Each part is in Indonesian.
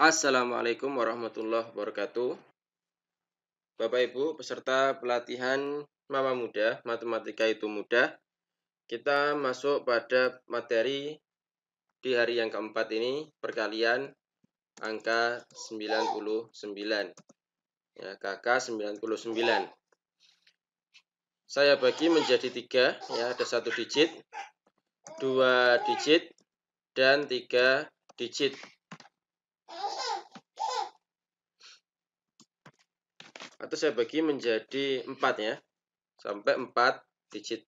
Assalamualaikum warahmatullahi wabarakatuh. Bapak Ibu, peserta pelatihan Mama Muda, Matematika itu Mudah. Kita masuk pada materi di hari yang keempat ini, perkalian angka 99. Ya, KK 99. Saya bagi menjadi tiga, ya, ada satu digit, dua digit, dan tiga digit atau saya bagi menjadi empat ya. Sampai empat digit.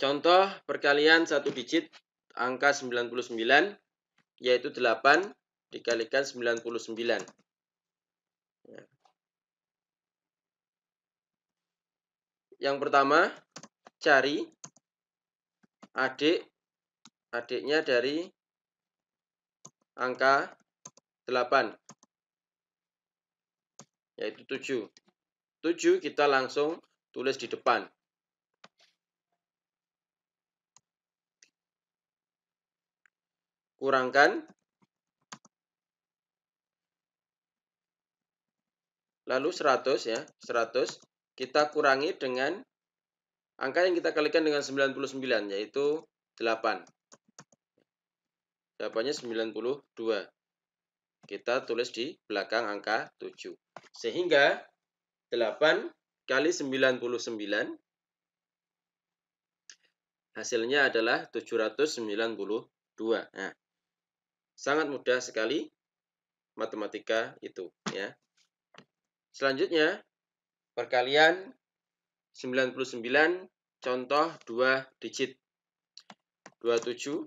Contoh perkalian satu digit angka 99 yaitu 8 dikalikan 99. sembilan Yang pertama, cari adik adiknya dari angka 8 yaitu 7. 7 kita langsung tulis di depan. Kurangkan. Lalu 100 ya, 100 kita kurangi dengan angka yang kita kalikan dengan 99 yaitu 8. Jawabannya 92. Kita tulis di belakang angka 7. Sehingga 8 kali 99 hasilnya adalah 792. Nah, sangat mudah sekali matematika itu ya. Selanjutnya perkalian 99 contoh 2 digit. 27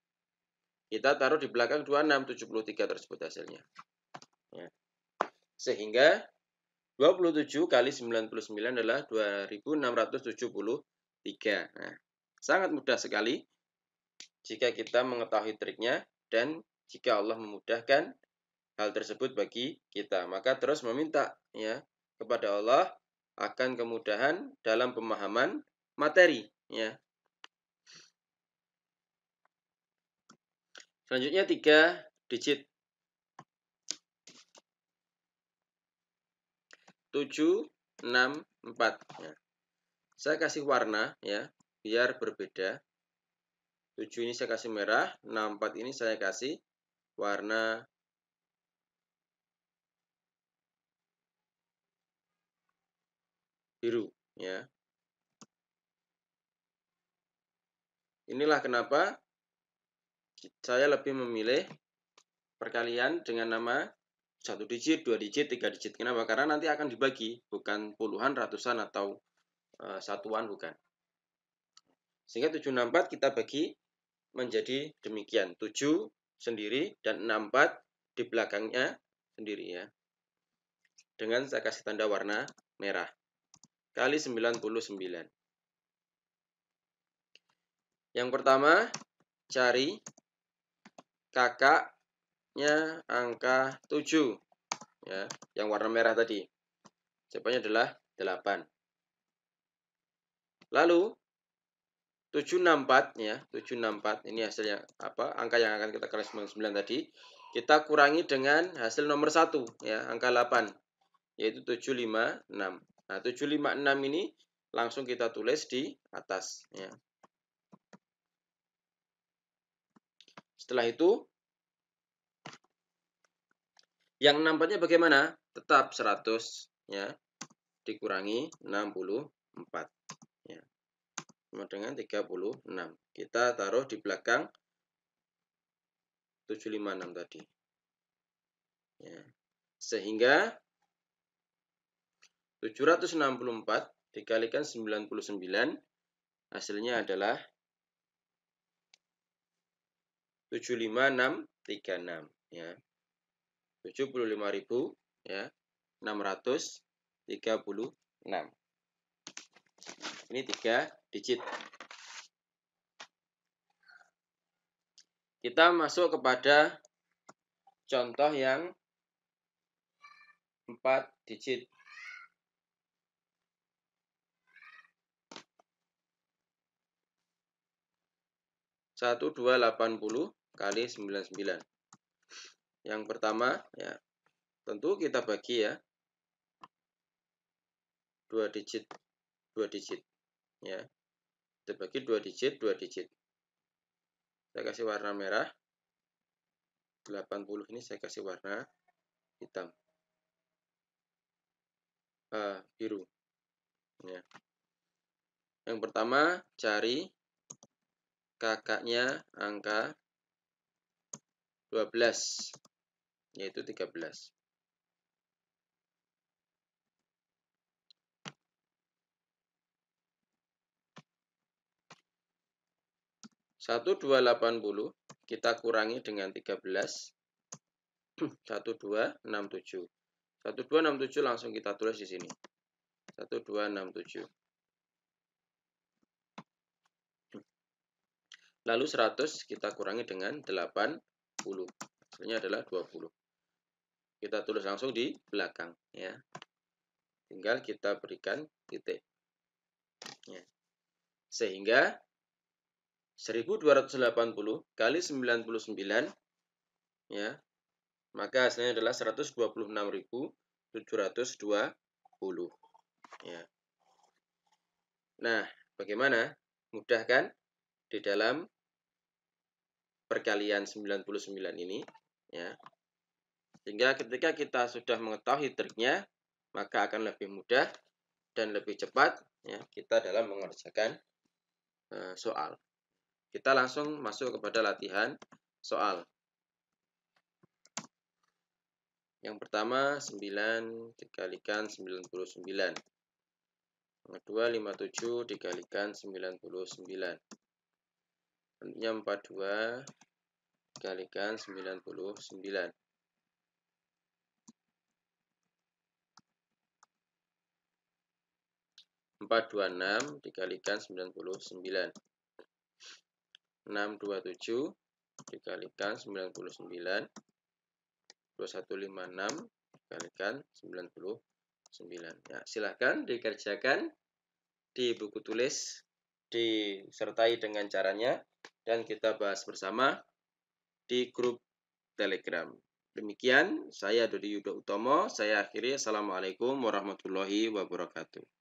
Kita taruh di belakang 26, 73 tersebut hasilnya. Ya. Sehingga 27 kali 99 adalah 2673. Nah, sangat mudah sekali jika kita mengetahui triknya dan jika Allah memudahkan hal tersebut bagi kita, maka terus meminta ya kepada Allah akan kemudahan dalam pemahaman materi ya Selanjutnya 3 digit. 7, 6, 4. Ya. Saya kasih warna ya, biar berbeda. 7 ini saya kasih merah, 4 ini saya kasih warna biru ya. Inilah kenapa saya lebih memilih perkalian dengan nama satu digit, dua digit, tiga digit. Kenapa? Karena nanti akan dibagi, bukan puluhan, ratusan, atau e, satuan, bukan. Sehingga 764 kita bagi menjadi demikian. 7 sendiri dan 64 di belakangnya sendiri ya. Dengan saya kasih tanda warna merah. Kali 99. Yang pertama, cari kakaknya angka 7 ya, yang warna merah tadi. Jawabannya adalah 8. Lalu 764 ya, 764 ini hasilnya apa? Angka yang akan kita kalis 9 tadi. Kita kurangi dengan hasil nomor 1 ya, angka 8 yaitu 756. Nah, 756 ini langsung kita tulis di atas ya. Setelah itu, yang nampaknya bagaimana? Tetap 100 ya dikurangi 64 ya. Sama dengan 36. Kita taruh di belakang 756 tadi. Ya. Sehingga 764 dikalikan 99 hasilnya adalah 75636 ya. 75.000 ya. 636. Ini 3 digit. Kita masuk kepada contoh yang 4 digit. satu dua delapan puluh kali 99. Yang pertama, ya, tentu kita bagi ya. dua digit dua digit ya. Kita bagi 2 digit dua digit. Saya kasih warna merah. 80 ini saya kasih warna hitam. Uh, biru. Ya. Yang pertama, cari kakaknya angka 12 yaitu 13 1280 kita kurangi dengan 13 1267 1267 langsung kita tulis di sini 1267 lalu 100 kita kurangi dengan 8 Hasilnya adalah 20. Kita tulis langsung di belakang ya. Tinggal kita berikan titik. Ya. Sehingga 1280 kali 99 ya. Maka hasilnya adalah 126.720. Ya. Nah, bagaimana? Mudah kan? Di dalam perkalian 99 ini ya. Sehingga ketika kita sudah mengetahui triknya, maka akan lebih mudah dan lebih cepat ya kita dalam mengerjakan e, soal. Kita langsung masuk kepada latihan soal. Yang pertama 9 dikalikan 99. Yang kedua 57 dikalikan 99 bentuknya 42 dikalikan 99 426 dikalikan 99 627 dikalikan 99 2156 dikalikan 99 ya, silahkan dikerjakan di buku tulis disertai dengan caranya dan kita bahas bersama di grup Telegram. Demikian, saya Dodi Yudo Utomo, saya akhiri. Assalamualaikum warahmatullahi wabarakatuh.